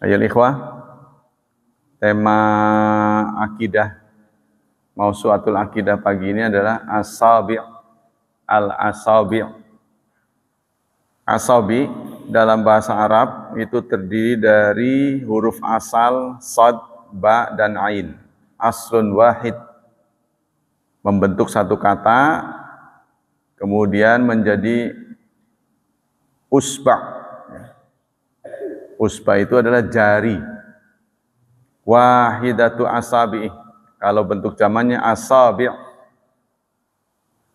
Ayol ikhwah, tema akidah, mausuatul akidah pagi ini adalah asabi' al-asabi' Asabi dalam bahasa Arab itu terdiri dari huruf asal, sad, ba, dan ain. Aslun wahid. Membentuk satu kata, kemudian menjadi usba' Usba itu adalah jari. Wahidatu asabi. Kalau bentuk zamannya asabi.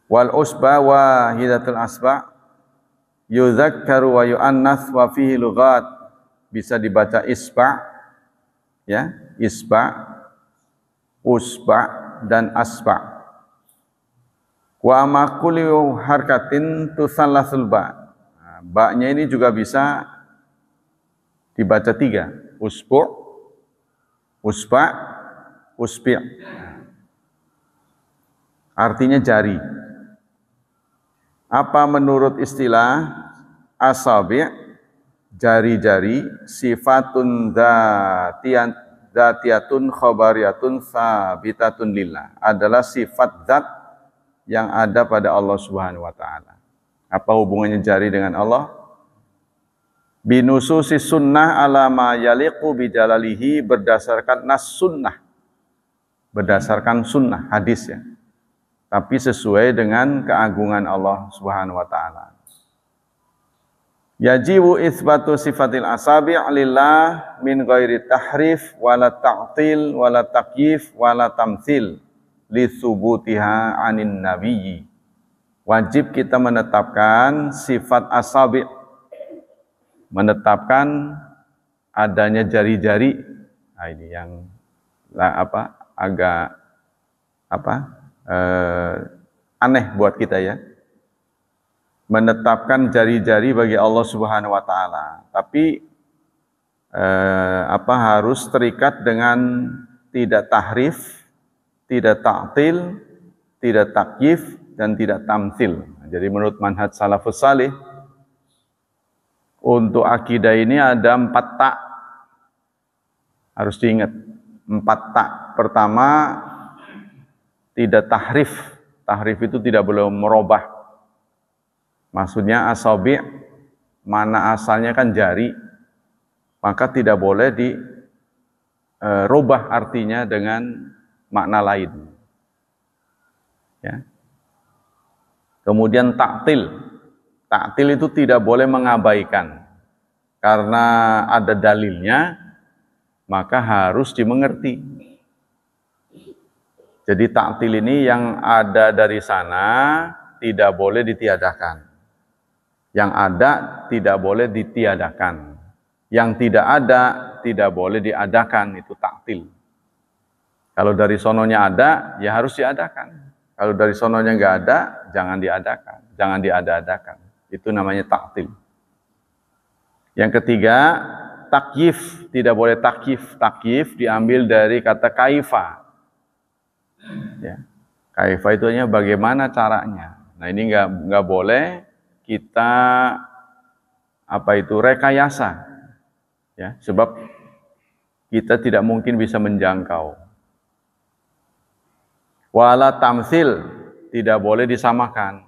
Wal usba wahidatul asba. Yudhakkaru wa yu'annas wa fihi lughat. Bisa dibaca isba. Ya, isba. Usba dan asba. Wa ma kulli harkatin tusallasul ba. Ba-nya ini juga bisa dibaca tiga. Usbu, usba, usbi. Artinya jari. Apa menurut istilah asabi' jari-jari sifatun datian datiyatun khabariyatun sabitatun lillah adalah sifat zat yang ada pada Allah Subhanahu wa taala. Apa hubungannya jari dengan Allah? binususi sunnah ala ma yaliku bidalalihi berdasarkan nas sunnah berdasarkan sunnah hadis ya tapi sesuai dengan keagungan Allah Subhanahu wa taala yajibu itsbatu sifatil asabi' lillah min ghairi tahrif wala ta'til wala takyif wala tamthil li subutiha anin nabiyyi wajib kita menetapkan sifat asabi' menetapkan adanya jari-jari nah ini yang lah apa agak apa eh, aneh buat kita ya menetapkan jari-jari bagi Allah Subhanahu wa taala tapi eh, apa harus terikat dengan tidak tahrif tidak ta'til tidak takyif dan tidak tamsil jadi menurut manhaj salafus salih untuk akidah ini ada empat tak. Harus diingat. Empat tak. Pertama, tidak tahrif. Tahrif itu tidak boleh merubah. Maksudnya asabi' mana asalnya kan jari. Maka tidak boleh e, rubah artinya dengan makna lain. Ya. Kemudian taktil, Taktil itu tidak boleh mengabaikan. Karena ada dalilnya, maka harus dimengerti. Jadi taktil ini yang ada dari sana tidak boleh ditiadakan. Yang ada tidak boleh ditiadakan. Yang tidak ada tidak boleh diadakan, itu taktil. Kalau dari sononya ada, ya harus diadakan. Kalau dari sononya nggak ada, jangan diadakan, jangan diada itu namanya taktil. Yang ketiga, takyif. Tidak boleh takyif. Takyif diambil dari kata kaifa. Ya. Kaifa itu hanya bagaimana caranya. Nah ini nggak nggak boleh kita apa itu rekayasa, ya sebab kita tidak mungkin bisa menjangkau. Wala tamsil tidak boleh disamakan.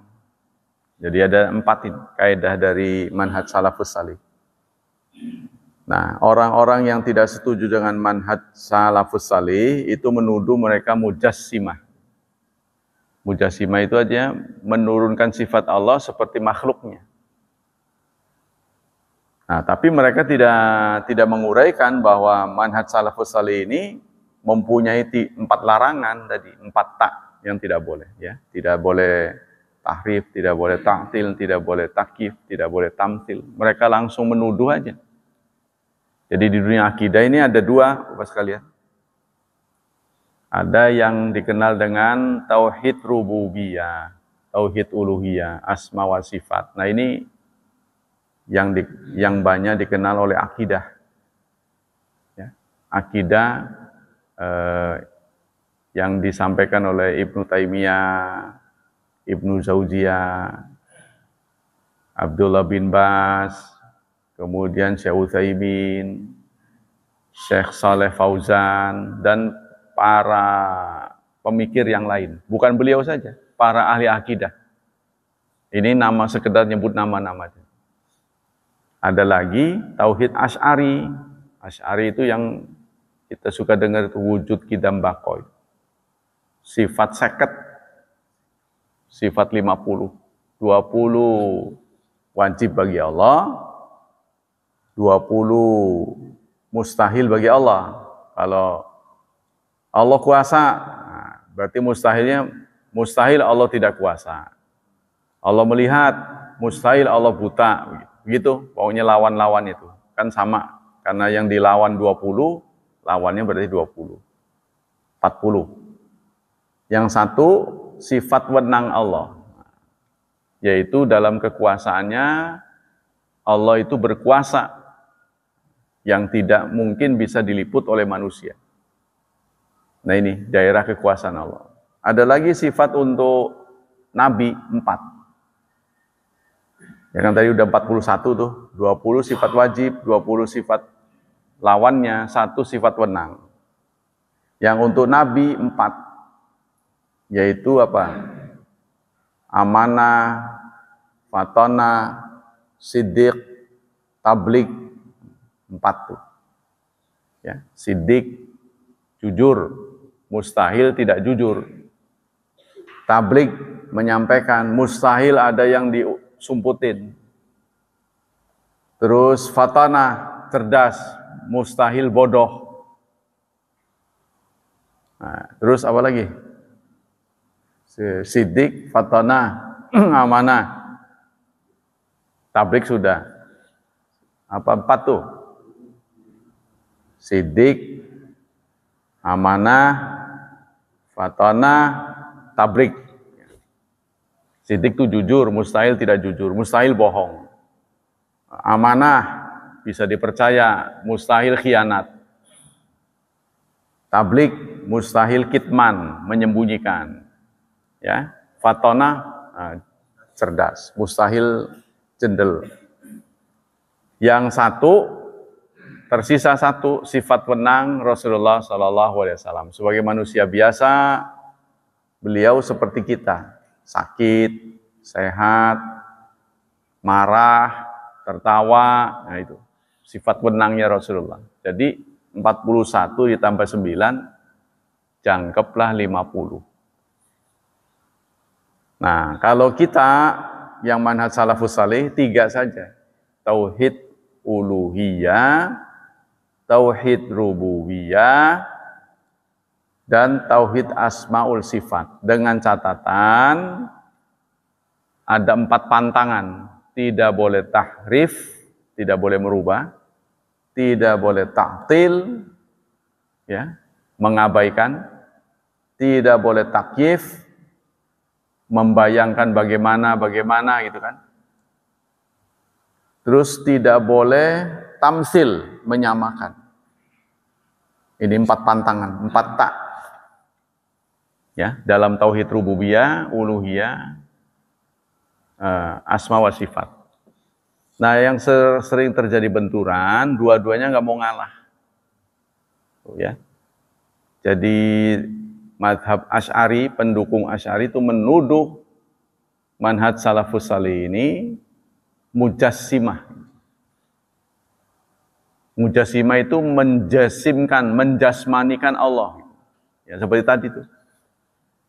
Jadi ada empat kaidah dari manhaj salafus salih. Nah, orang-orang yang tidak setuju dengan manhaj salafus salih itu menuduh mereka mujassimah. Mujassimah itu aja menurunkan sifat Allah seperti makhluknya. Nah, tapi mereka tidak tidak menguraikan bahwa manhaj salafus salih ini mempunyai empat larangan tadi, empat tak yang tidak boleh ya. Tidak boleh tahrif, tidak boleh taktil, tidak boleh takif, tidak boleh tamtil. Mereka langsung menuduh aja. Jadi di dunia akidah ini ada dua, Bapak sekalian. Ada yang dikenal dengan tauhid rububiyah, tauhid uluhiyah, asma wa sifat. Nah, ini yang di, yang banyak dikenal oleh akidah. Ya. Akidah eh, yang disampaikan oleh Ibnu Taimiyah, Ibnu Zaujia, Abdullah bin Bas, kemudian Syekh Utsaimin, Syekh Saleh Fauzan, dan para pemikir yang lain. Bukan beliau saja, para ahli akidah. Ini nama sekedar nyebut nama-nama. Ada lagi Tauhid Ash'ari. Ash'ari itu yang kita suka dengar itu wujud kidam bakoi. Sifat seket sifat 50. 20 wajib bagi Allah, 20 mustahil bagi Allah. Kalau Allah kuasa, nah, berarti mustahilnya mustahil Allah tidak kuasa. Allah melihat, mustahil Allah buta. Begitu, pokoknya lawan-lawan itu. Kan sama, karena yang dilawan 20, lawannya berarti 20. 40. Yang satu sifat wenang Allah. Yaitu dalam kekuasaannya Allah itu berkuasa yang tidak mungkin bisa diliput oleh manusia. Nah ini daerah kekuasaan Allah. Ada lagi sifat untuk Nabi empat. Ya kan tadi udah 41 tuh, 20 sifat wajib, 20 sifat lawannya, satu sifat wenang. Yang untuk Nabi empat, yaitu apa? Amanah, fatona, sidik, tablik, empat tuh. Ya, sidik, jujur, mustahil tidak jujur. Tablik menyampaikan, mustahil ada yang disumputin. Terus fatona cerdas, mustahil bodoh. Nah, terus apa lagi? Sidik, Fatona, Amanah. Tablik sudah. Apa empat tuh? Sidik, Amanah, Fatona, Tablik. Sidik itu jujur, mustahil tidak jujur, mustahil bohong. Amanah bisa dipercaya, mustahil khianat. Tablik mustahil kitman, menyembunyikan ya fatona cerdas mustahil jendel yang satu tersisa satu sifat menang Rasulullah Shallallahu Alaihi Wasallam sebagai manusia biasa beliau seperti kita sakit sehat marah tertawa nah itu sifat menangnya Rasulullah jadi 41 ditambah 9 jangkeplah 50 Nah, kalau kita yang manhaj salafus salih tiga saja. Tauhid uluhiyah, tauhid rububiyah, dan tauhid asmaul sifat. Dengan catatan ada empat pantangan. Tidak boleh tahrif, tidak boleh merubah, tidak boleh taktil, ya, mengabaikan, tidak boleh takyif, membayangkan bagaimana bagaimana gitu kan. Terus tidak boleh tamsil menyamakan. Ini empat pantangan, empat tak. Ya, dalam tauhid rububiyah, uluhiyah, uh, asma wa sifat. Nah, yang sering terjadi benturan, dua-duanya nggak mau ngalah. Oh, ya. Jadi madhab Ash'ari, pendukung Ash'ari itu menuduh manhaj salafus salih ini mujassimah. Mujassimah itu menjasimkan, menjasmanikan Allah. Ya seperti tadi itu.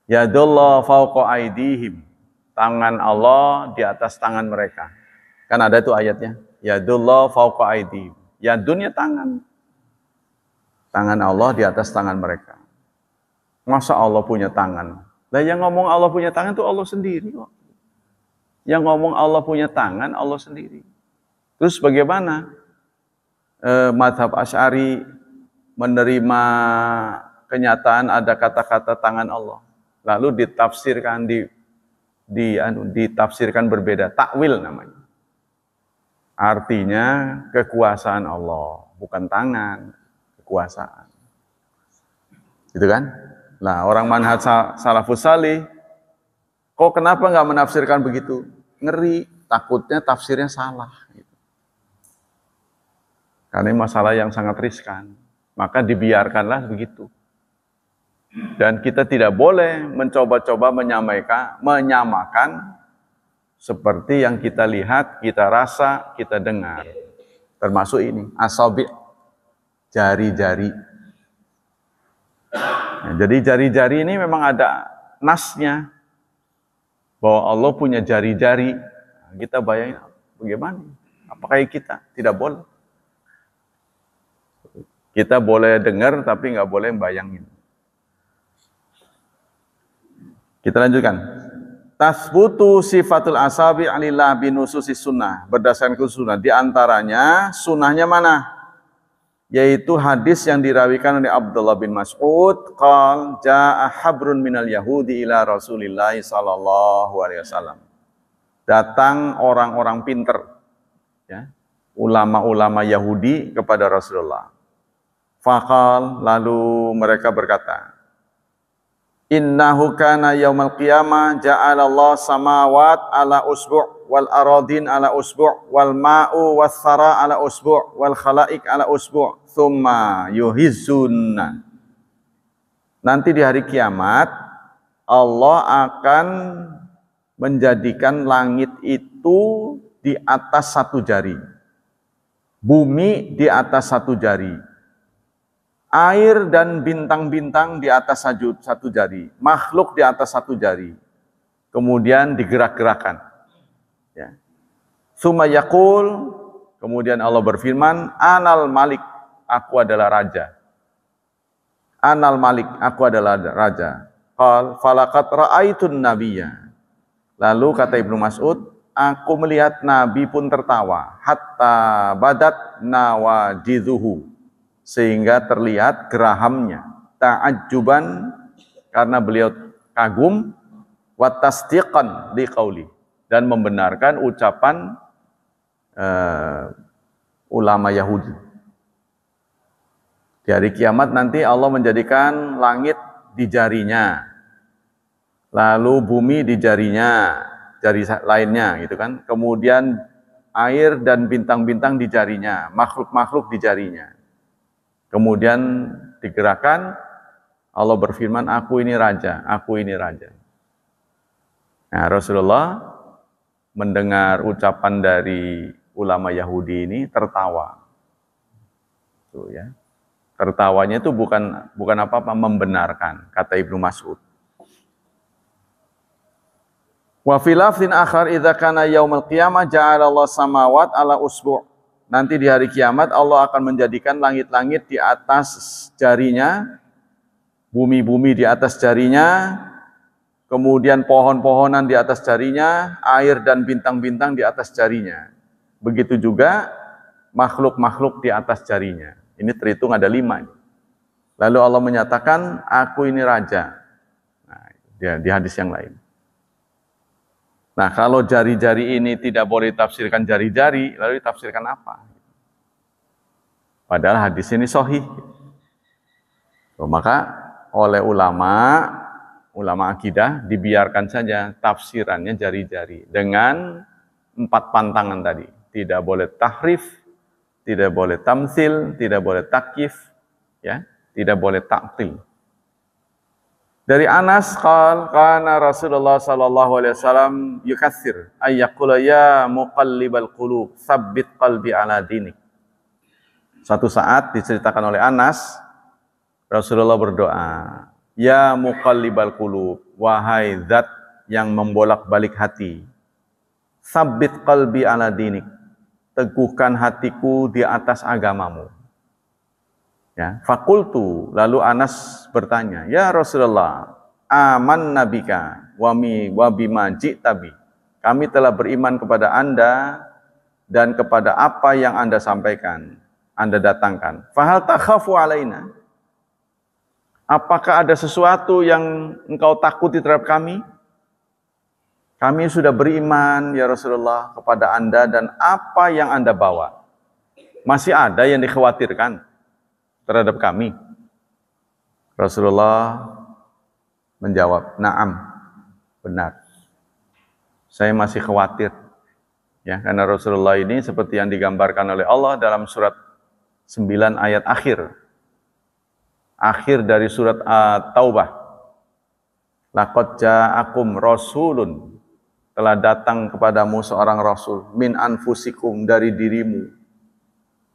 Yadullah fauqa aidihim. Tangan Allah di atas tangan mereka. Kan ada itu ayatnya. ya Yadullah fauqa aidihim. dunia tangan. Tangan Allah di atas tangan mereka. Masa Allah punya tangan? Nah yang ngomong Allah punya tangan itu Allah sendiri kok. Yang ngomong Allah punya tangan Allah sendiri. Terus bagaimana eh, madhab Ash'ari menerima kenyataan ada kata-kata tangan Allah. Lalu ditafsirkan, di, di, anu, ditafsirkan berbeda. Takwil namanya. Artinya kekuasaan Allah, bukan tangan, kekuasaan. Gitu kan? Nah, orang manhaj salafus salih, kok kenapa nggak menafsirkan begitu? Ngeri, takutnya tafsirnya salah. Gitu. Karena ini masalah yang sangat riskan. Maka dibiarkanlah begitu. Dan kita tidak boleh mencoba-coba menyamaikan, menyamakan seperti yang kita lihat, kita rasa, kita dengar. Termasuk ini, asabi, jari-jari. Nah, jadi jari-jari ini memang ada nasnya bahwa Allah punya jari-jari. Nah, kita bayangin bagaimana? Apakah kita tidak boleh? Kita boleh dengar tapi nggak boleh bayangin. Kita lanjutkan. Tasbutu sifatul asabi alillah binususi sunnah. Berdasarkan sunnah. Di antaranya sunnahnya mana? yaitu hadis yang dirawikan oleh Abdullah bin Mas'ud qal jaa habrun minal yahudi ila Rasulillah sallallahu alaihi wasallam datang orang-orang pinter ya ulama-ulama Yahudi kepada Rasulullah faqal lalu mereka berkata innahu kana yaumal qiyamah ja'ala Allah samawat ala usbu' wal aradin ala usbu' wal ma'u wassara ala usbu' wal khalaik ala usbu' thumma yuhizzunna nanti di hari kiamat Allah akan menjadikan langit itu di atas satu jari bumi di atas satu jari air dan bintang-bintang di atas satu jari makhluk di atas satu jari kemudian digerak-gerakan Ya. Suma yakul, kemudian Allah berfirman, Anal Malik, aku adalah raja. Anal Malik, aku adalah raja. Qal falakat ra'aitun Nabiya. Lalu kata Ibnu Mas'ud, aku melihat Nabi pun tertawa. Hatta badat nawajizuhu. Sehingga terlihat gerahamnya. Ta'ajuban karena beliau kagum. Watastikan di dan membenarkan ucapan uh, ulama Yahudi. Di hari kiamat nanti Allah menjadikan langit di jarinya, lalu bumi di jarinya, jari lainnya gitu kan. Kemudian air dan bintang-bintang di jarinya, makhluk-makhluk di jarinya. Kemudian digerakkan, Allah berfirman, aku ini raja, aku ini raja. Nah, Rasulullah mendengar iya. ucapan dari ulama Yahudi ini tertawa. Tuh ya. Tertawanya itu bukan bukan apa-apa membenarkan kata Ibnu Mas'ud. Wa filafin akhar idza kana yaumul qiyamah ja'ala Allah samawat ala usbu'. Nanti di hari kiamat Allah akan menjadikan langit-langit di atas jarinya, bumi-bumi di atas jarinya, kemudian pohon-pohonan di atas jarinya, air dan bintang-bintang di atas jarinya. Begitu juga makhluk-makhluk di atas jarinya. Ini terhitung ada lima. Lalu Allah menyatakan, aku ini raja. Nah, di, di hadis yang lain. Nah, kalau jari-jari ini tidak boleh ditafsirkan jari-jari, lalu ditafsirkan apa? Padahal hadis ini sohih. maka oleh ulama ulama akidah dibiarkan saja tafsirannya jari-jari dengan empat pantangan tadi. Tidak boleh tahrif, tidak boleh tamsil, tidak boleh takif, ya, tidak boleh taktil. Dari Anas qal kana Rasulullah sallallahu alaihi wasallam yukatsir ayyaqula ya muqallibal qulub sabbit qalbi ala dinik. Suatu saat diceritakan oleh Anas Rasulullah berdoa, Ya muqallibal qulub, wahai zat yang membolak-balik hati. Sabit qalbi ala dinik. Teguhkan hatiku di atas agamamu. Ya, fakultu lalu Anas bertanya, "Ya Rasulullah, aman nabika wami majik tabi. Kami telah beriman kepada Anda dan kepada apa yang Anda sampaikan, Anda datangkan. Fahal takhafu alaina?" Apakah ada sesuatu yang engkau takuti terhadap kami? Kami sudah beriman ya Rasulullah kepada Anda dan apa yang Anda bawa. Masih ada yang dikhawatirkan terhadap kami. Rasulullah menjawab, "Na'am." Benar. Saya masih khawatir. Ya, karena Rasulullah ini seperti yang digambarkan oleh Allah dalam surat 9 ayat akhir akhir dari surat at Taubah. Laqad ja'akum rasulun telah datang kepadamu seorang rasul min anfusikum dari dirimu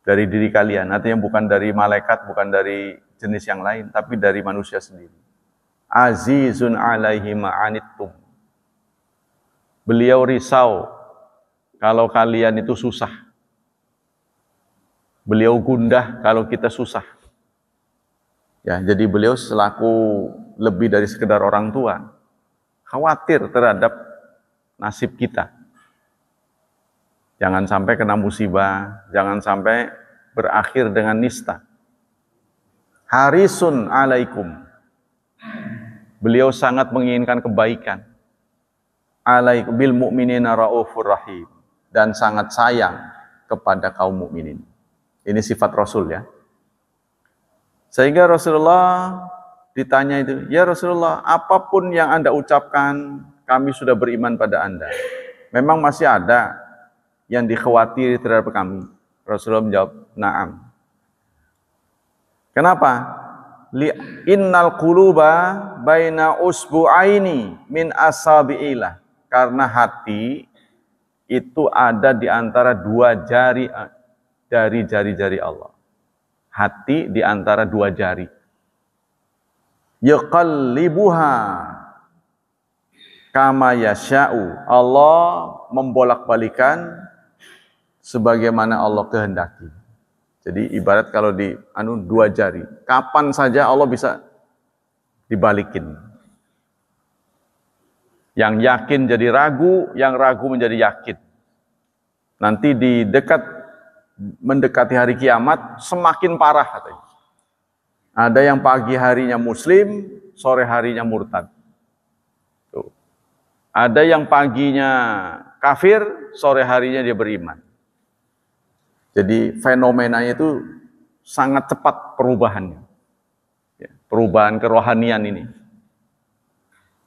dari diri kalian artinya bukan dari malaikat bukan dari jenis yang lain tapi dari manusia sendiri azizun alaihi ma'anittum beliau risau kalau kalian itu susah beliau gundah kalau kita susah Ya, jadi beliau selaku lebih dari sekedar orang tua, khawatir terhadap nasib kita. Jangan sampai kena musibah, jangan sampai berakhir dengan nista. Harisun alaikum. Beliau sangat menginginkan kebaikan. Alaikum bil mu'minina raufur rahim dan sangat sayang kepada kaum mukminin. Ini sifat Rasul ya. Sehingga Rasulullah ditanya itu, "Ya Rasulullah, apapun yang Anda ucapkan, kami sudah beriman pada Anda." Memang masih ada yang dikhawatiri terhadap kami. Rasulullah menjawab, "Na'am." Kenapa? Li innal quluba baina usbu'aini min asabi'illah. Karena hati itu ada di antara dua jari eh, dari jari-jari Allah hati di antara dua jari. Yaqallibuha kama yasha'u. Allah membolak-balikan sebagaimana Allah kehendaki. Jadi ibarat kalau di anu dua jari, kapan saja Allah bisa dibalikin. Yang yakin jadi ragu, yang ragu menjadi yakin. Nanti di dekat mendekati hari kiamat semakin parah katanya. Ada yang pagi harinya muslim, sore harinya murtad. Tuh. Ada yang paginya kafir, sore harinya dia beriman. Jadi fenomenanya itu sangat cepat perubahannya. Ya, perubahan kerohanian ini.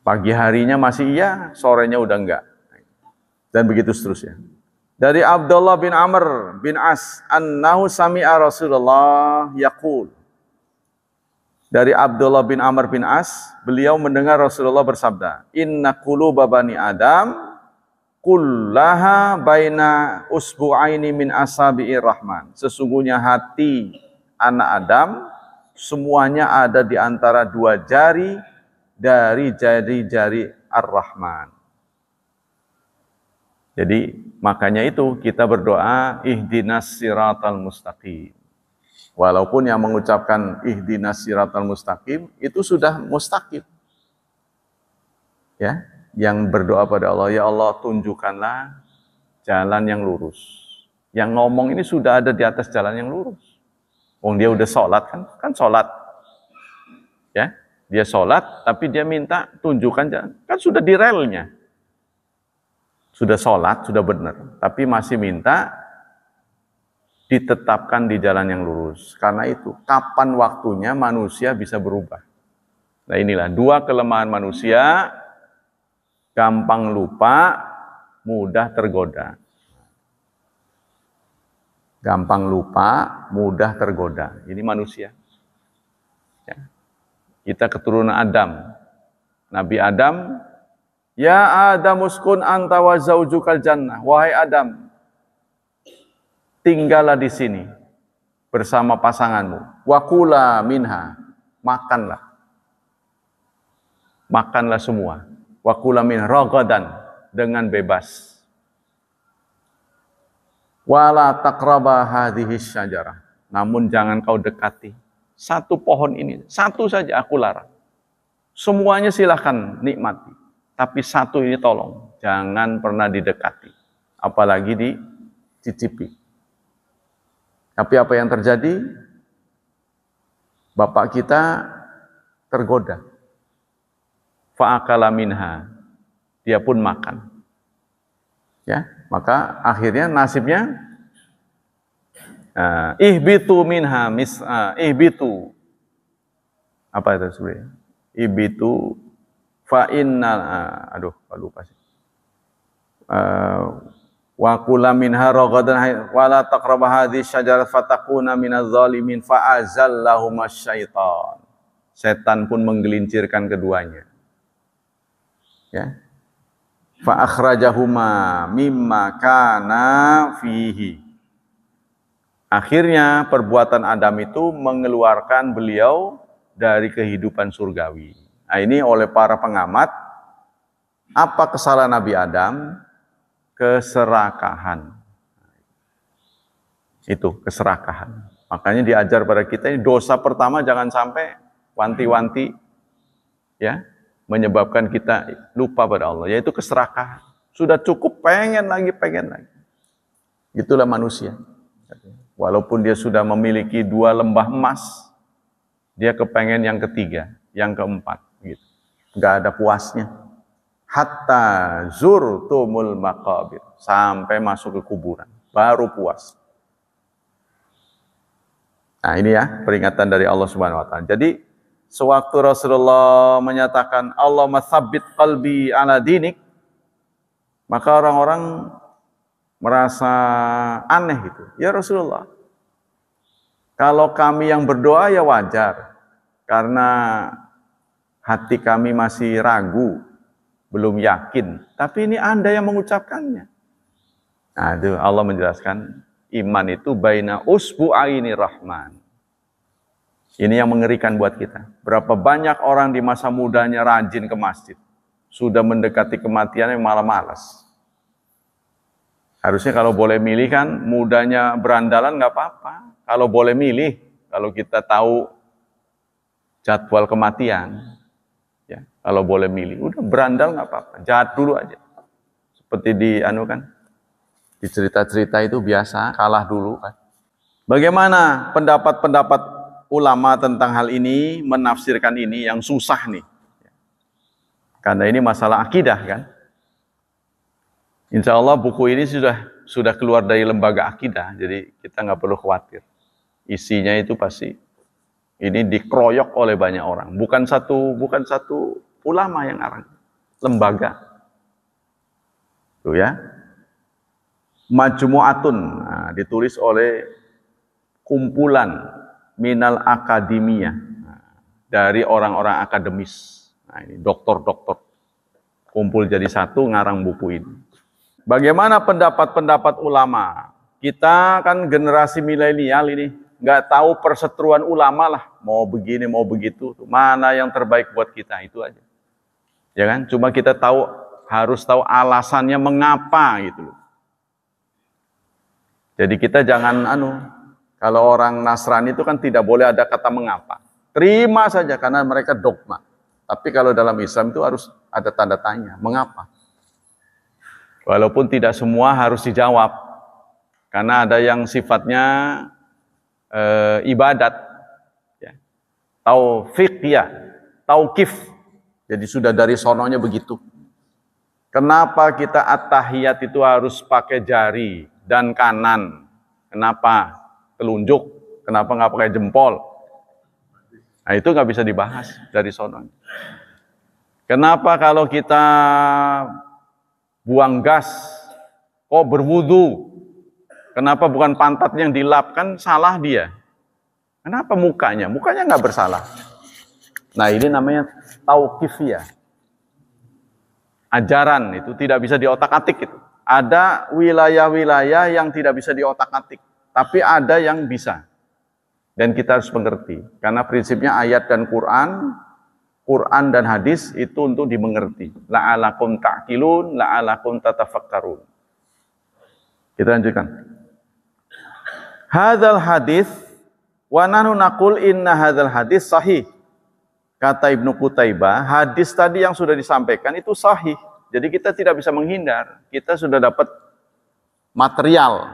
Pagi harinya masih iya, sorenya udah enggak. Dan begitu seterusnya dari Abdullah bin Amr bin As annahu sami'a Rasulullah yaqul dari Abdullah bin Amr bin As beliau mendengar Rasulullah bersabda inna quluba bani adam kullaha baina usbu'aini min asabi'ir rahman sesungguhnya hati anak Adam semuanya ada di antara dua jari dari jari-jari Ar-Rahman jadi makanya itu kita berdoa ihdinas siratal mustaqim. Walaupun yang mengucapkan ihdinas siratal mustaqim itu sudah mustaqim. Ya, yang berdoa pada Allah, ya Allah tunjukkanlah jalan yang lurus. Yang ngomong ini sudah ada di atas jalan yang lurus. Wong dia udah sholat kan, kan sholat. Ya, dia sholat tapi dia minta tunjukkan jalan. Kan sudah di relnya sudah sholat, sudah benar, tapi masih minta ditetapkan di jalan yang lurus. Karena itu, kapan waktunya manusia bisa berubah. Nah inilah dua kelemahan manusia, gampang lupa, mudah tergoda. Gampang lupa, mudah tergoda. Ini manusia. Ya. Kita keturunan Adam. Nabi Adam Ya Adam uskun anta wa zaujukal jannah. Wahai Adam, tinggallah di sini bersama pasanganmu. Wakula minha, makanlah. Makanlah semua. Wakula min rogodan, dengan bebas. Wala takraba hadhihi syajarah. Namun jangan kau dekati satu pohon ini. Satu saja aku larang. Semuanya silahkan nikmati. Tapi satu ini tolong, jangan pernah didekati, apalagi dicicipi. Tapi apa yang terjadi? Bapak kita tergoda. Fa'akala minha. Dia pun makan. Ya, maka akhirnya nasibnya uh, ihbitu minha mis uh, ihbitu apa itu sebenarnya? Ibitu fa inna ah, aduh lupa sih eh, wa kula minha ragadan wa la taqrab hadhihi syajarat fatakuna minaz zalimin fa azallahuma syaitan setan pun menggelincirkan keduanya ya fa akhrajahuma mimma kana fihi akhirnya perbuatan Adam itu mengeluarkan beliau dari kehidupan surgawi Nah, ini oleh para pengamat apa kesalahan Nabi Adam? Keserakahan. Itu keserakahan. Makanya diajar pada kita ini dosa pertama jangan sampai wanti-wanti ya menyebabkan kita lupa pada Allah yaitu keserakahan. Sudah cukup pengen lagi, pengen lagi. Itulah manusia. Walaupun dia sudah memiliki dua lembah emas, dia kepengen yang ketiga, yang keempat nggak ada puasnya. Hatta zur tumul makabir sampai masuk ke kuburan, baru puas. Nah ini ya peringatan dari Allah Subhanahu Wa Taala. Jadi sewaktu Rasulullah menyatakan Allah masabit kalbi ala dinik, maka orang-orang merasa aneh itu. Ya Rasulullah, kalau kami yang berdoa ya wajar, karena hati kami masih ragu, belum yakin. Tapi ini Anda yang mengucapkannya. Aduh, Allah menjelaskan iman itu baina usbu'aini rahman. Ini yang mengerikan buat kita. Berapa banyak orang di masa mudanya rajin ke masjid. Sudah mendekati kematiannya malah malas. Harusnya kalau boleh milih kan mudanya berandalan nggak apa-apa. Kalau boleh milih, kalau kita tahu jadwal kematian, Ya, kalau boleh milih, udah berandal nggak apa-apa, jahat dulu aja. Seperti di anu kan, di cerita-cerita itu biasa kalah dulu kan. Bagaimana pendapat-pendapat ulama tentang hal ini, menafsirkan ini yang susah nih. Karena ini masalah akidah kan. Insya Allah buku ini sudah sudah keluar dari lembaga akidah, jadi kita nggak perlu khawatir. Isinya itu pasti ini dikeroyok oleh banyak orang. Bukan satu bukan satu ulama yang arang, lembaga. Tuh ya. Majmu'atun nah, ditulis oleh kumpulan minal akademia nah, dari orang-orang akademis. Nah, ini dokter-dokter kumpul jadi satu ngarang buku ini. Bagaimana pendapat-pendapat ulama? Kita kan generasi milenial ini, nggak tahu perseteruan ulama lah, mau begini mau begitu, mana yang terbaik buat kita itu aja. Ya kan? Cuma kita tahu harus tahu alasannya mengapa gitu loh. Jadi kita jangan anu kalau orang Nasrani itu kan tidak boleh ada kata mengapa. Terima saja karena mereka dogma. Tapi kalau dalam Islam itu harus ada tanda tanya, mengapa? Walaupun tidak semua harus dijawab. Karena ada yang sifatnya e, ibadat ya. taufik ya taukif jadi sudah dari sononya begitu kenapa kita at-tahiyat itu harus pakai jari dan kanan kenapa telunjuk kenapa nggak pakai jempol nah itu nggak bisa dibahas dari sononya Kenapa kalau kita buang gas, kok berwudu, Kenapa bukan pantat yang dilapkan salah dia? Kenapa mukanya? Mukanya nggak bersalah. Nah ini namanya tauqifiyah. Ajaran itu tidak bisa diotak-atik. itu. Ada wilayah-wilayah yang tidak bisa diotak-atik. Tapi ada yang bisa. Dan kita harus mengerti. Karena prinsipnya ayat dan Quran, Quran dan hadis itu untuk dimengerti. La La'alakum ta'kilun, la'alakum tatafakkarun. Kita lanjutkan. Hadal hadis wa nahnu naqul inna hadal hadis sahih. Kata Ibnu Kutaibah, hadis tadi yang sudah disampaikan itu sahih. Jadi kita tidak bisa menghindar. Kita sudah dapat material.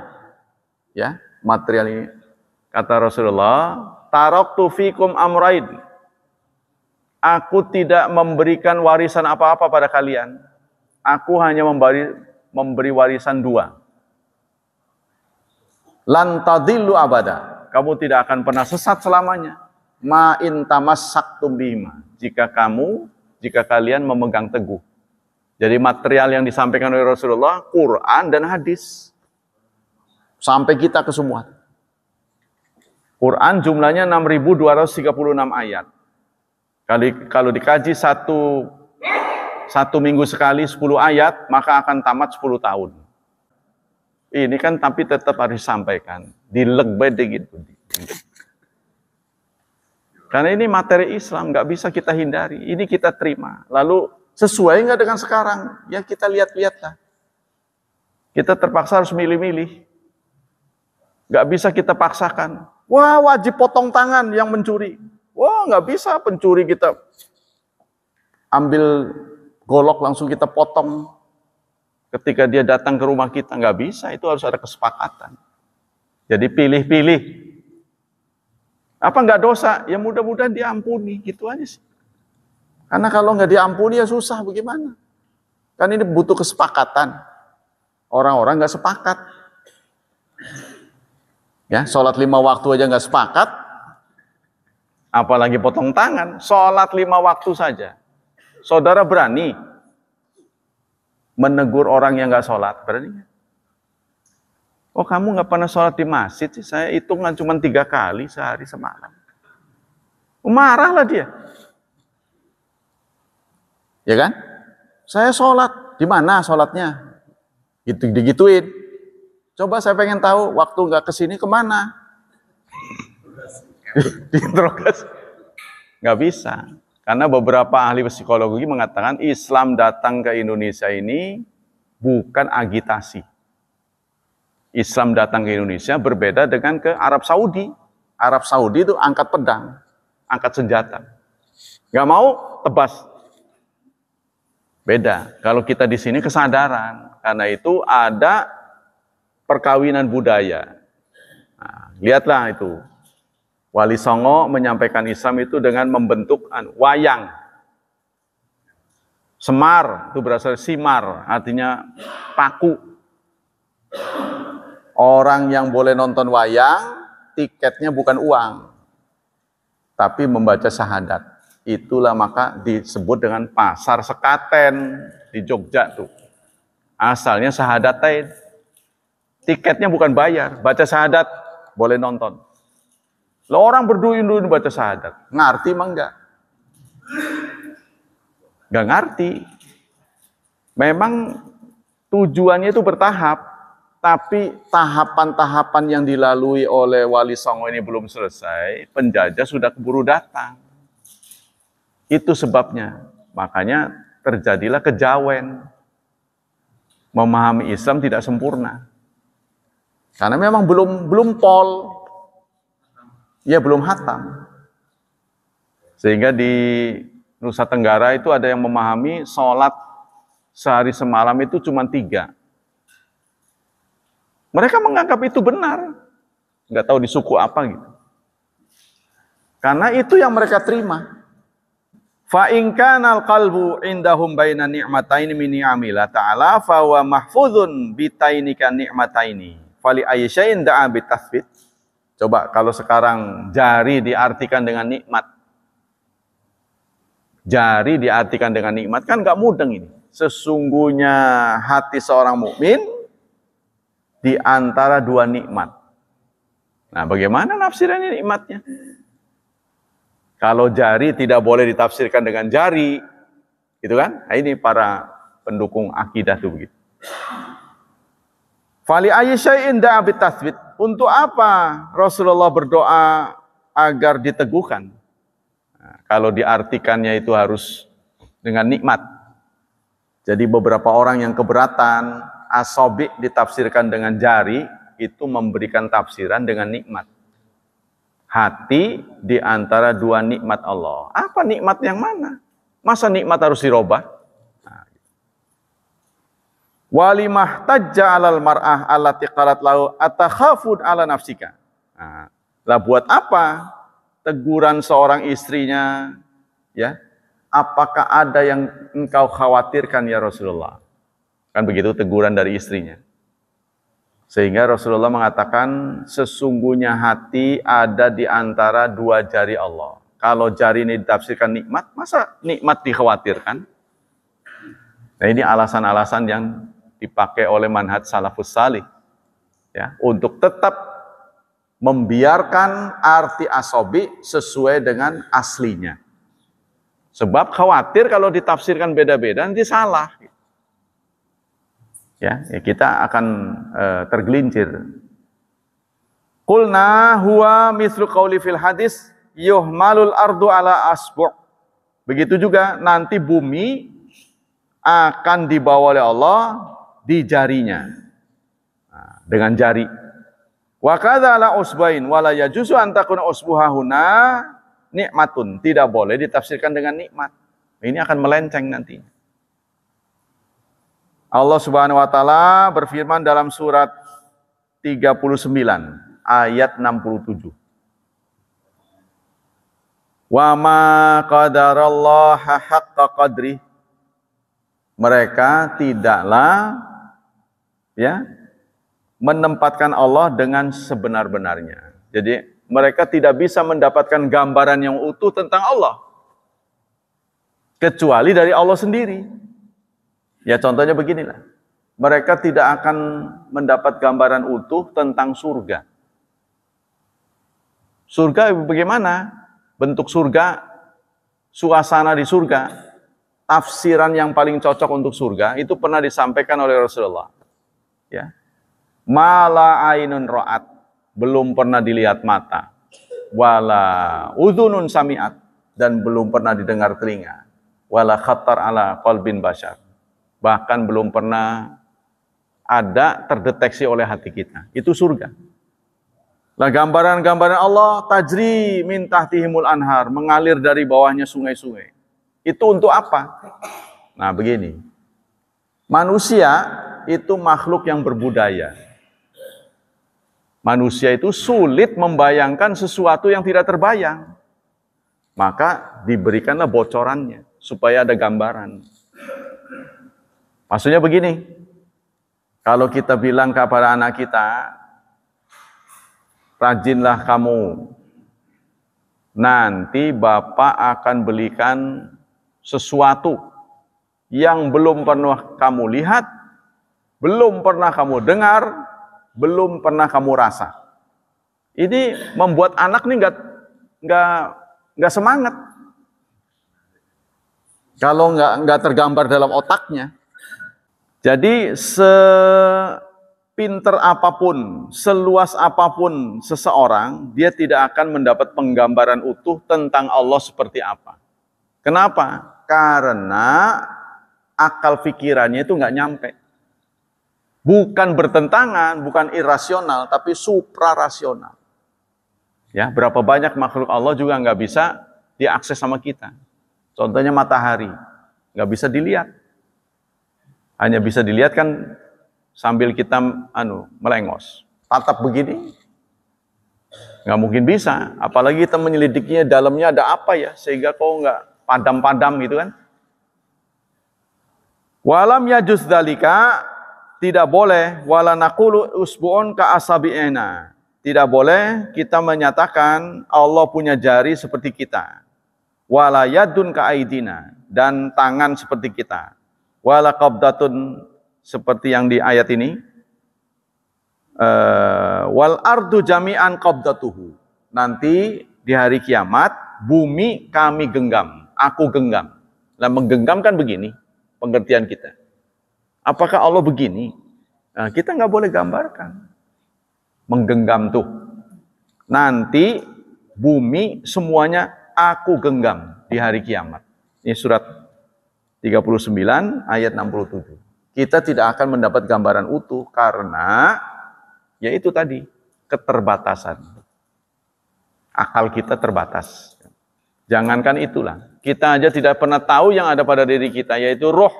Ya, material ini. Kata Rasulullah, taraktu fikum amraid. Aku tidak memberikan warisan apa-apa pada kalian. Aku hanya memberi, memberi warisan dua. Lantadilu abada. Kamu tidak akan pernah sesat selamanya. Ma in tamassaktum bima. Jika kamu, jika kalian memegang teguh. Jadi material yang disampaikan oleh Rasulullah, Quran dan hadis. Sampai kita kesemua. Quran jumlahnya 6.236 ayat. Kali, kalau dikaji satu, satu minggu sekali 10 ayat, maka akan tamat 10 tahun. Ini kan tapi tetap harus disampaikan. Dilegbay dikit gitu. Karena ini materi Islam, nggak bisa kita hindari. Ini kita terima. Lalu sesuai nggak dengan sekarang? Ya kita lihat-lihat lah. Kita terpaksa harus milih-milih. Nggak bisa kita paksakan. Wah wajib potong tangan yang mencuri. Wah nggak bisa pencuri kita ambil golok langsung kita potong. Ketika dia datang ke rumah kita nggak bisa, itu harus ada kesepakatan. Jadi pilih-pilih. Apa nggak dosa? Ya mudah-mudahan diampuni, gitu aja sih. Karena kalau nggak diampuni ya susah bagaimana? Kan ini butuh kesepakatan. Orang-orang nggak sepakat. Ya, sholat lima waktu aja nggak sepakat, apalagi potong tangan. Sholat lima waktu saja. Saudara berani menegur orang yang nggak sholat, berani Oh kamu nggak pernah sholat di masjid sih, saya hitungan cuma tiga kali sehari semalam. Oh, Marahlah dia. Ya kan? Saya sholat, di mana sholatnya? Gitu, digituin. Coba saya pengen tahu, waktu nggak kesini kemana? Diinterogasi. Nggak bisa. Karena beberapa ahli psikologi mengatakan Islam datang ke Indonesia ini bukan agitasi. Islam datang ke Indonesia berbeda dengan ke Arab Saudi. Arab Saudi itu angkat pedang, angkat senjata. Gak mau, tebas. Beda. Kalau kita di sini kesadaran. Karena itu ada perkawinan budaya. Nah, lihatlah itu. Wali Songo menyampaikan Islam itu dengan membentuk anu, wayang. Semar itu berasal simar, artinya paku. Orang yang boleh nonton wayang, tiketnya bukan uang, tapi membaca syahadat. Itulah maka disebut dengan pasar sekaten di Jogja tuh. Asalnya syahadatain. Tiketnya bukan bayar, baca syahadat boleh nonton. Lo orang berduyun-duyun baca syahadat, ngerti mah enggak? Enggak ngerti. Memang tujuannya itu bertahap, tapi tahapan-tahapan yang dilalui oleh Wali Songo ini belum selesai, penjajah sudah keburu datang. Itu sebabnya. Makanya terjadilah kejawen. Memahami Islam tidak sempurna. Karena memang belum belum pol, ia belum hatam. Sehingga di Nusa Tenggara itu ada yang memahami sholat sehari semalam itu cuma tiga. Mereka menganggap itu benar. Nggak tahu di suku apa gitu. Karena itu yang mereka terima. Fa'inkan al kalbu indahum baina ni'matain min ni'amila ta'ala fawa kan bitainika ni'mataini. Fali ayyashain da'a tasfit. Coba kalau sekarang jari diartikan dengan nikmat. Jari diartikan dengan nikmat kan nggak mudeng ini. Sesungguhnya hati seorang mukmin di antara dua nikmat. Nah, bagaimana nafsirannya nikmatnya? Kalau jari tidak boleh ditafsirkan dengan jari, gitu kan? Nah, ini para pendukung akidah tuh begitu. Fali ayyi syai'in da'a untuk apa Rasulullah berdoa agar diteguhkan? Nah, kalau diartikannya itu harus dengan nikmat. Jadi beberapa orang yang keberatan, asobik ditafsirkan dengan jari, itu memberikan tafsiran dengan nikmat. Hati di antara dua nikmat Allah. Apa nikmat yang mana? Masa nikmat harus dirubah? Walimah tajja alal mar'ah allati qalat lau atakhafud ala nafsika. Nah, lah buat apa teguran seorang istrinya ya? Apakah ada yang engkau khawatirkan ya Rasulullah? Kan begitu teguran dari istrinya. Sehingga Rasulullah mengatakan sesungguhnya hati ada di antara dua jari Allah. Kalau jari ini ditafsirkan nikmat, masa nikmat dikhawatirkan? Nah ini alasan-alasan yang dipakai oleh manhaj salafus salih ya, untuk tetap membiarkan arti asobi sesuai dengan aslinya. Sebab khawatir kalau ditafsirkan beda-beda nanti salah. Ya, ya kita akan e, tergelincir. Kulna huwa mislu qawli fil hadis yuhmalul ardu ala asbu'. Begitu juga nanti bumi akan dibawa oleh Allah di jarinya nah, dengan jari. Wa kadzala usbain wala yajuzu an takuna usbuhahuna nikmatun. Tidak boleh ditafsirkan dengan nikmat. Ini akan melenceng nantinya. Allah Subhanahu wa taala berfirman dalam surat 39 ayat 67. Wa ma qadarallaha haqqa qadri. Mereka tidaklah ya menempatkan Allah dengan sebenar-benarnya. Jadi mereka tidak bisa mendapatkan gambaran yang utuh tentang Allah kecuali dari Allah sendiri. Ya contohnya beginilah. Mereka tidak akan mendapat gambaran utuh tentang surga. Surga bagaimana? Bentuk surga, suasana di surga, tafsiran yang paling cocok untuk surga itu pernah disampaikan oleh Rasulullah ya. Mala ainun roat belum pernah dilihat mata. Wala udhunun sami'at dan belum pernah didengar telinga. Wala khatar ala qalbin basyar Bahkan belum pernah ada terdeteksi oleh hati kita. Itu surga. Lah gambaran-gambaran Allah tajri min tahtihimul anhar, mengalir dari bawahnya sungai-sungai. Itu untuk apa? Nah, begini. Manusia itu makhluk yang berbudaya. Manusia itu sulit membayangkan sesuatu yang tidak terbayang. Maka diberikanlah bocorannya supaya ada gambaran. Maksudnya begini, kalau kita bilang kepada anak kita, rajinlah kamu, nanti bapak akan belikan sesuatu yang belum pernah kamu lihat, belum pernah kamu dengar, belum pernah kamu rasa. Ini membuat anak nih nggak nggak nggak semangat. Kalau nggak nggak tergambar dalam otaknya. Jadi sepinter apapun, seluas apapun seseorang, dia tidak akan mendapat penggambaran utuh tentang Allah seperti apa. Kenapa? Karena akal pikirannya itu nggak nyampe. Bukan bertentangan, bukan irasional, tapi suprarasional. Ya, berapa banyak makhluk Allah juga nggak bisa diakses sama kita. Contohnya matahari, nggak bisa dilihat. Hanya bisa dilihat kan sambil kita anu melengos. Tatap begini, nggak mungkin bisa. Apalagi kita menyelidikinya dalamnya ada apa ya, sehingga kau nggak padam-padam gitu kan. Walam yajuz dalika tidak boleh wala naqulu usbu'un ka asabi'ina. Tidak boleh kita menyatakan Allah punya jari seperti kita. Wala yadun ka aidina dan tangan seperti kita. Wala qabdatun seperti yang di ayat ini. Eh, wal ardu jami'an qabdatuhu. Nanti di hari kiamat bumi kami genggam, aku genggam. lah menggenggam kan begini, pengertian kita. Apakah Allah begini? Nah, kita nggak boleh gambarkan. Menggenggam tuh. Nanti bumi semuanya aku genggam di hari kiamat. Ini surat 39 ayat 67. Kita tidak akan mendapat gambaran utuh karena yaitu tadi keterbatasan. Akal kita terbatas. Jangankan itulah. Kita aja tidak pernah tahu yang ada pada diri kita, yaitu roh.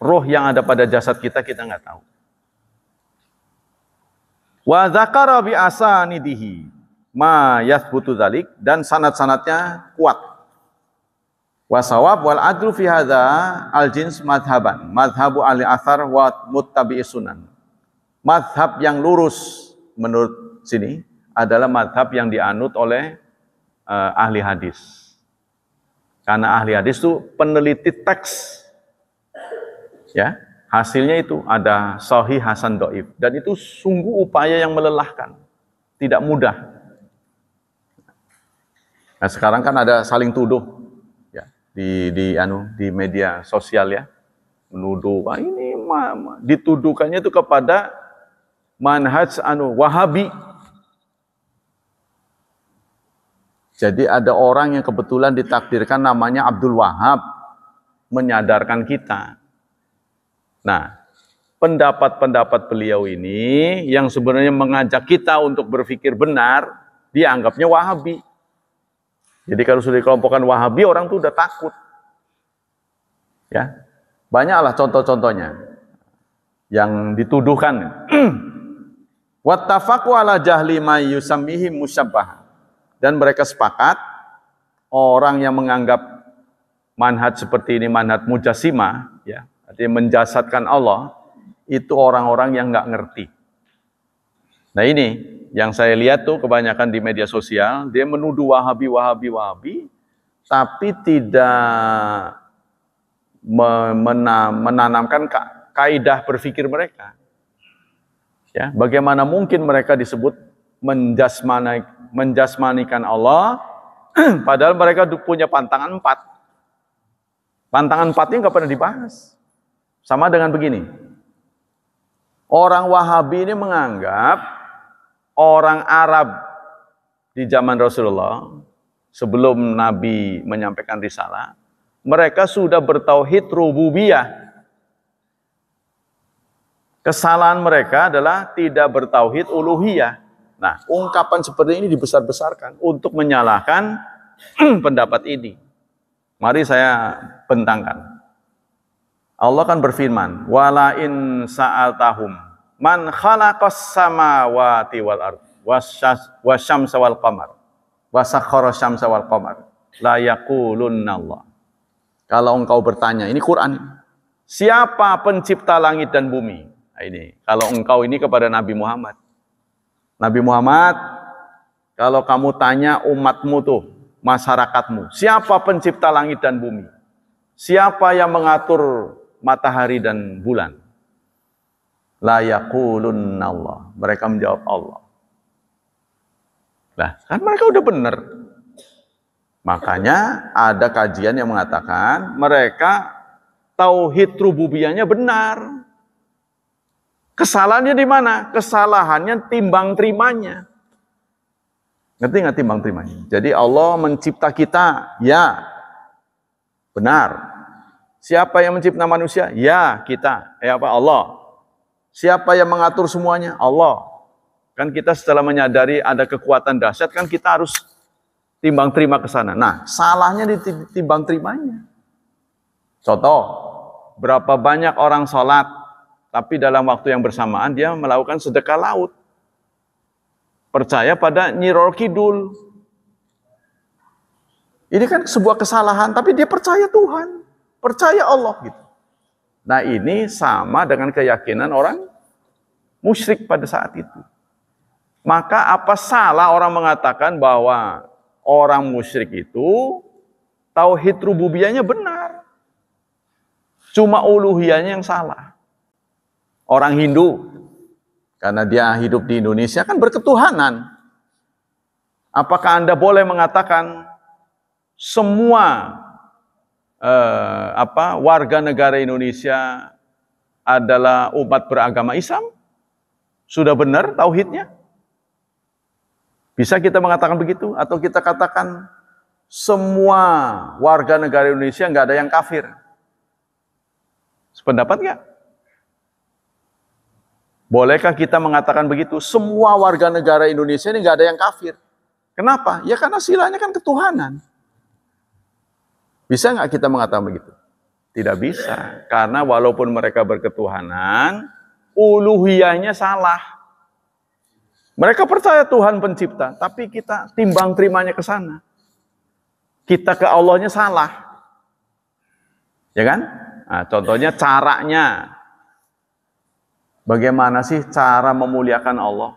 Roh yang ada pada jasad kita, kita nggak tahu. Wa zakara bi asanidihi ma yathbutu dzalik dan sanat-sanatnya kuat. Wasawab wal adru fi hadza al jins madhaban. Madhabu ahli athar wa muttabi sunan. Madhab yang lurus menurut sini adalah madhab yang dianut oleh uh, ahli hadis. Karena ahli hadis itu peneliti teks. Ya, hasilnya itu ada sahih hasan doib Dan itu sungguh upaya yang melelahkan. Tidak mudah. Nah, sekarang kan ada saling tuduh ya di di anu di media sosial ya menuduh ini mama. dituduhkannya itu kepada manhaj anu wahabi Jadi ada orang yang kebetulan ditakdirkan namanya Abdul Wahab menyadarkan kita. Nah, pendapat-pendapat beliau ini yang sebenarnya mengajak kita untuk berpikir benar, dianggapnya Wahabi. Jadi kalau sudah dikelompokkan Wahabi, orang tuh udah takut. Ya, banyaklah contoh-contohnya yang dituduhkan. Wattafaku ala jahli ma yusammihi dan mereka sepakat orang yang menganggap manhat seperti ini manhat mujasima ya artinya menjasadkan Allah itu orang-orang yang nggak ngerti nah ini yang saya lihat tuh kebanyakan di media sosial dia menuduh wahabi wahabi wahabi tapi tidak menanamkan kaidah berpikir mereka ya bagaimana mungkin mereka disebut menjasmanai menjasmanikan Allah, padahal mereka punya pantangan empat. Pantangan empat ini nggak pernah dibahas. Sama dengan begini. Orang Wahabi ini menganggap orang Arab di zaman Rasulullah sebelum Nabi menyampaikan risalah, mereka sudah bertauhid rububiyah. Kesalahan mereka adalah tidak bertauhid uluhiyah. Nah, ungkapan seperti ini dibesar-besarkan untuk menyalahkan pendapat ini. Mari saya bentangkan. Allah kan berfirman, "Wala in sa'altahum man khalaqas samawati wal ard wasyamsa wal qamar wasakhkhara syamsa wal qamar la yaqulunna Allah." Kalau engkau bertanya, ini Quran. Siapa pencipta langit dan bumi? Nah, ini kalau engkau ini kepada Nabi Muhammad, Nabi Muhammad, kalau kamu tanya umatmu tuh, masyarakatmu, siapa pencipta langit dan bumi? Siapa yang mengatur matahari dan bulan? Layakulun Allah. Mereka menjawab Allah. Lah, kan mereka udah benar. Makanya ada kajian yang mengatakan mereka tauhid rububiyahnya benar. Kesalahannya di mana? Kesalahannya timbang terimanya. Ngerti nggak timbang terimanya? Jadi Allah mencipta kita, ya. Benar. Siapa yang mencipta manusia? Ya, kita. Eh apa? Allah. Siapa yang mengatur semuanya? Allah. Kan kita setelah menyadari ada kekuatan dahsyat kan kita harus timbang terima ke sana. Nah, salahnya di timbang terimanya. Contoh, berapa banyak orang sholat tapi dalam waktu yang bersamaan dia melakukan sedekah laut. Percaya pada nyiror Kidul. Ini kan sebuah kesalahan, tapi dia percaya Tuhan, percaya Allah gitu. Nah ini sama dengan keyakinan orang musyrik pada saat itu. Maka apa salah orang mengatakan bahwa orang musyrik itu tauhid rububianya benar. Cuma uluhianya yang salah orang Hindu. Karena dia hidup di Indonesia kan berketuhanan. Apakah Anda boleh mengatakan semua eh, apa warga negara Indonesia adalah umat beragama Islam? Sudah benar tauhidnya? Bisa kita mengatakan begitu? Atau kita katakan semua warga negara Indonesia nggak ada yang kafir? Sependapat nggak? Bolehkah kita mengatakan begitu? Semua warga negara Indonesia ini nggak ada yang kafir. Kenapa? Ya karena silanya kan ketuhanan. Bisa nggak kita mengatakan begitu? Tidak bisa. Karena walaupun mereka berketuhanan, uluhiyahnya salah. Mereka percaya Tuhan pencipta, tapi kita timbang terimanya ke sana. Kita ke Allahnya salah. Ya kan? Nah, contohnya caranya Bagaimana sih cara memuliakan Allah?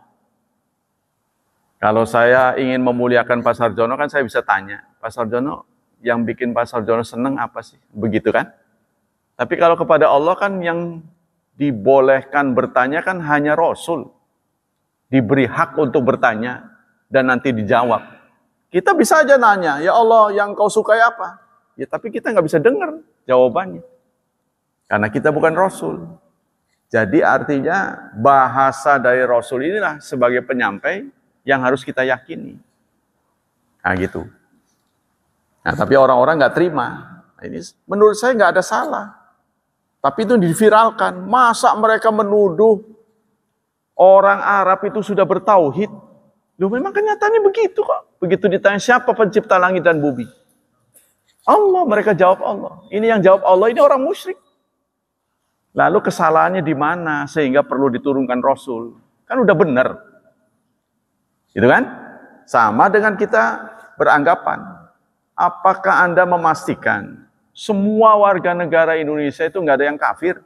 Kalau saya ingin memuliakan Pak Sarjono kan saya bisa tanya, Pak Sarjono yang bikin Pak Sarjono seneng apa sih? Begitu kan? Tapi kalau kepada Allah kan yang dibolehkan bertanya kan hanya Rasul. Diberi hak untuk bertanya dan nanti dijawab. Kita bisa aja nanya, ya Allah yang kau sukai apa? Ya tapi kita nggak bisa dengar jawabannya. Karena kita bukan Rasul. Jadi artinya bahasa dari Rasul inilah sebagai penyampai yang harus kita yakini. Nah gitu. Nah tapi orang-orang nggak terima. Nah, ini menurut saya nggak ada salah. Tapi itu diviralkan. Masa mereka menuduh orang Arab itu sudah bertauhid? Loh memang kenyataannya begitu kok. Begitu ditanya siapa pencipta langit dan bumi? Allah. Mereka jawab Allah. Ini yang jawab Allah, ini orang musyrik. Lalu kesalahannya di mana sehingga perlu diturunkan Rasul? Kan udah benar. Gitu kan? Sama dengan kita beranggapan. Apakah Anda memastikan semua warga negara Indonesia itu nggak ada yang kafir?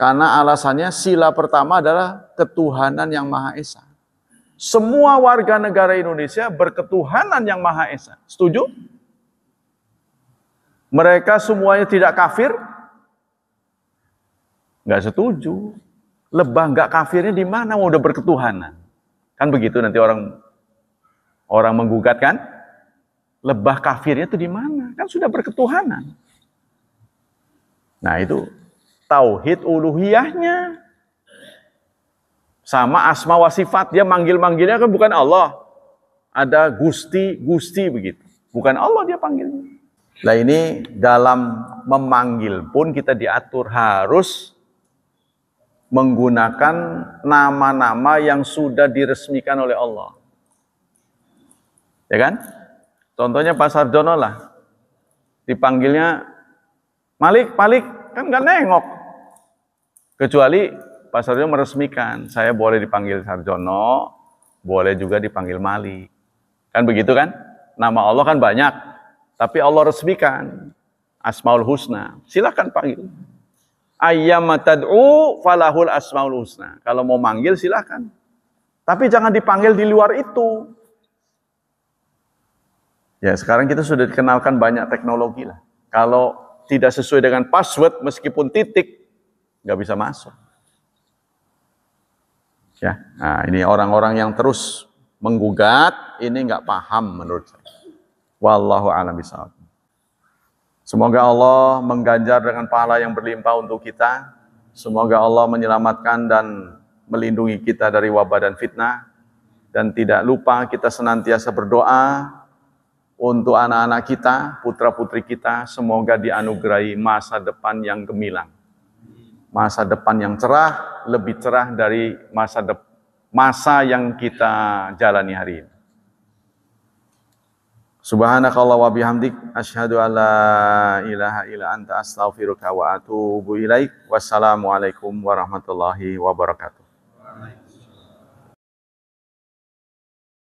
Karena alasannya sila pertama adalah ketuhanan yang Maha Esa. Semua warga negara Indonesia berketuhanan yang Maha Esa. Setuju? Mereka semuanya tidak kafir, Nggak setuju. Lebah nggak kafirnya di mana? udah berketuhanan. Kan begitu nanti orang orang menggugat kan? Lebah kafirnya itu di mana? Kan sudah berketuhanan. Nah itu tauhid uluhiyahnya sama asma wa sifat dia manggil-manggilnya kan bukan Allah. Ada gusti, gusti begitu. Bukan Allah dia panggilnya. Nah ini dalam memanggil pun kita diatur harus menggunakan nama-nama yang sudah diresmikan oleh Allah. Ya kan? Contohnya Pak Sarjono lah. Dipanggilnya Malik, Malik, kan gak nengok. Kecuali Pak Sarjono meresmikan, saya boleh dipanggil Sarjono, boleh juga dipanggil Malik. Kan begitu kan? Nama Allah kan banyak, tapi Allah resmikan. Asmaul Husna, silahkan panggil. Gitu ayyama tad'u falahul asmaul husna. Kalau mau manggil silakan. Tapi jangan dipanggil di luar itu. Ya, sekarang kita sudah dikenalkan banyak teknologi lah. Kalau tidak sesuai dengan password meskipun titik nggak bisa masuk. Ya, nah ini orang-orang yang terus menggugat ini nggak paham menurut saya. Wallahu a'lam bishawab. Semoga Allah mengganjar dengan pahala yang berlimpah untuk kita. Semoga Allah menyelamatkan dan melindungi kita dari wabah dan fitnah. Dan tidak lupa kita senantiasa berdoa untuk anak-anak kita, putra-putri kita, semoga dianugerahi masa depan yang gemilang. Masa depan yang cerah, lebih cerah dari masa masa yang kita jalani hari ini. Subhanakallah wa bihamdik asyhadu alla ilaha illa anta astaghfiruka wa atubu ilaik. Wassalamualaikum warahmatullahi wabarakatuh.